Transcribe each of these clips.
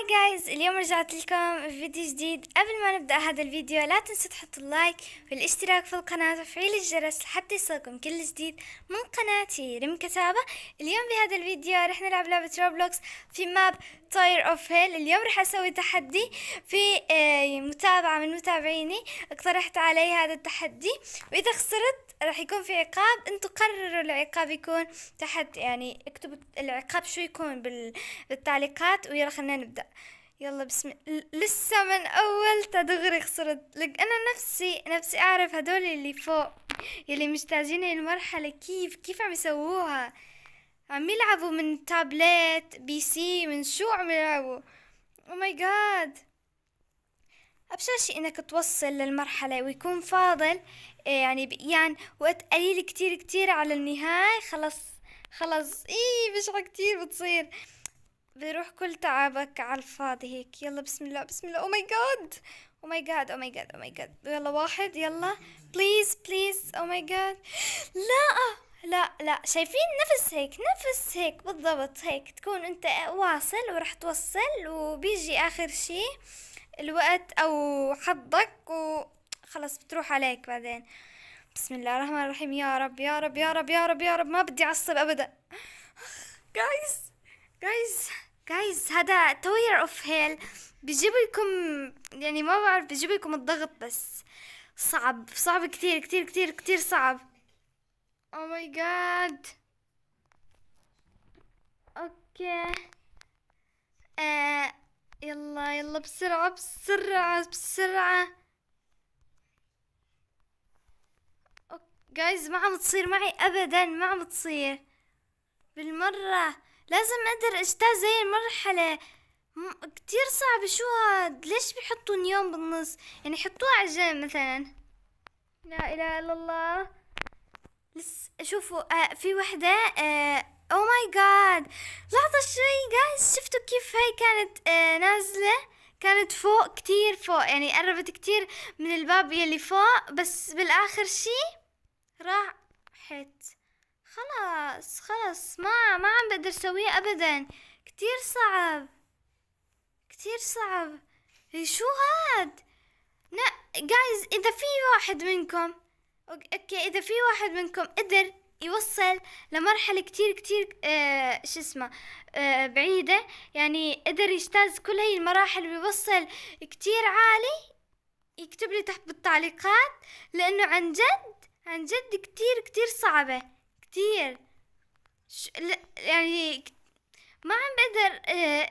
هاي جايز اليوم رجعت لكم بفيديو جديد قبل ما نبدأ هذا الفيديو لا تنسوا تحطوا اللايك والاشتراك في القناة وتفعيل الجرس لحتى يصلكم كل جديد من قناتي ريم كتابة اليوم بهذا الفيديو رح نلعب لعبة روبلوكس في ماب تاير اوف هيل اليوم رح اسوي تحدي في آه، متابعة من متابعيني اقترحت علي هذا التحدي واذا خسرت راح يكون في عقاب انتوا قرروا العقاب يكون تحت يعني اكتبوا العقاب شو يكون بالتعليقات ويلا خلينا نبدأ يلا بسم لسه من اول تدغري خسرت لك انا نفسي نفسي اعرف هدول اللي فوق يلي مجتازين المرحلة كيف كيف عم يسووها عم يلعبوا من تابلت بي سي من شو عم يلعبوا او ماي جاد أبشع شيء إنك توصل للمرحلة ويكون فاضل إيه، يعني بقيان يعني وقت قليل كتير كتير على النهاية خلص خلص إيه بشعة كتير بتصير بيروح كل تعبك على الفاضي هيك يلا بسم الله بسم الله او ماي جاد او ماي جاد او ماي جاد او ماي جاد يلا واحد يلا بليز بليز او ماي جاد لا لا لا شايفين نفس هيك نفس هيك بالضبط هيك تكون انت واصل ورح توصل وبيجي اخر شيء الوقت او حظك وخلص بتروح عليك بعدين بسم الله الرحمن الرحيم يا رب يا رب يا رب يا رب يا رب ما بدي اعصب ابدا جايز جايز جايز هذا تاير اوف هيل بيجيب لكم يعني ما بعرف بيجيب لكم الضغط بس صعب صعب كتير كتير كتير كتير صعب او ماي جاد اوكي آه يلا يلا بسرعة بسرعة بسرعة جايز ما عم تصير معي ابدا ما عم تصير بالمرة لازم أقدر أجتاز زي المرحلة كتير صعب شو هاد ليش بيحطوا يوم بالنص يعني حطوها على الجنب مثلا لا إله إلا الله لس شوفوا آه في وحدة او ماي جاد لحظة شوي جايز شفتوا كيف هاي كانت آه نازلة كانت فوق كتير فوق يعني قربت كتير من الباب يلي فوق بس بالآخر شي راح حيت خلاص خلاص ما ما عم بقدر سويه ابدا كتير صعب كتير صعب إيه، شو هاد لا جايز اذا في واحد منكم اوكي اذا في واحد منكم قدر يوصل لمرحلة كتير كتير آه شو اسمه آه بعيدة يعني قدر يجتاز كل هاي المراحل ويوصل كتير عالي يكتب لي تحت بالتعليقات لأنه عن جد عن جد كتير كتير صعبة كتير يعني ما عم بقدر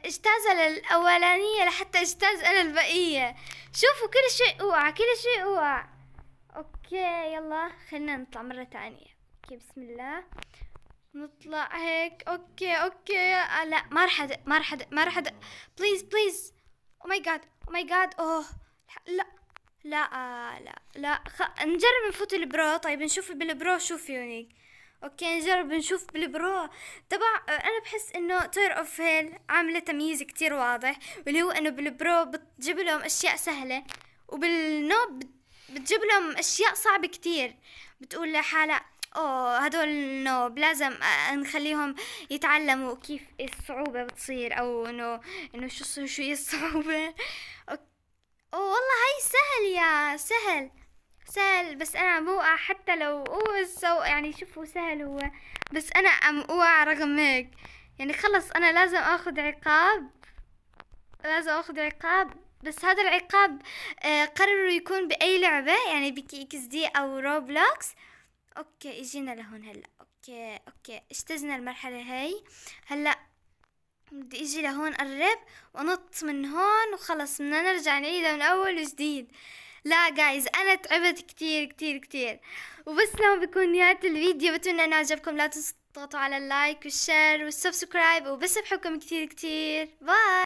اجتازها آه، للأولانية لحتى اجتاز أنا البقية شوفوا كل شيء اوعى كل شيء اوعى اوكي يلا خلينا نطلع مرة تانية اوكي بسم الله نطلع هيك اوكي اوكي آه، لا ما رح ما رح ما رح بليز بليز او ماي جاد او ماي جاد اوه لا لا آه، لا لا خ... نجرب نفوت البرو طيب نشوف بالبرو شو فيونيك اوكي نجرب يعني نشوف بالبرو طبعا آه، انا بحس انه تير اوف هيل عامله تمييز كتير واضح واللي هو انه بالبرو بتجيب لهم اشياء سهله وبالنوب بتجيب لهم اشياء صعبه كتير بتقول لحالها اوه هدول النوب لازم آه، نخليهم يتعلموا كيف الصعوبة بتصير او انه انه شو شو هي الصعوبة اوه والله هاي سهل يا سهل سهل بس انا عم بوقع حتى لو اوقع يعني شوفوا سهل هو بس انا عم اوقع رغم هيك يعني خلص انا لازم اخذ عقاب لازم اخذ عقاب بس هذا العقاب آه، قرروا يكون باي لعبة يعني بكي اكس دي او روبلوكس اوكي اجينا لهون هلا اوكي اوكي اجتزنا المرحلة هاي هلا بدي اجي لهون قرب وانط من هون وخلص بدنا نرجع نعيدها من اول وجديد لا جايز انا تعبت كتير كتير كتير وبس لما بكون نهاية الفيديو بتمنى انه عجبكم لا تنسوا تضغطوا على اللايك والشير والسبسكرايب وبس بحبكم كتير كتير باي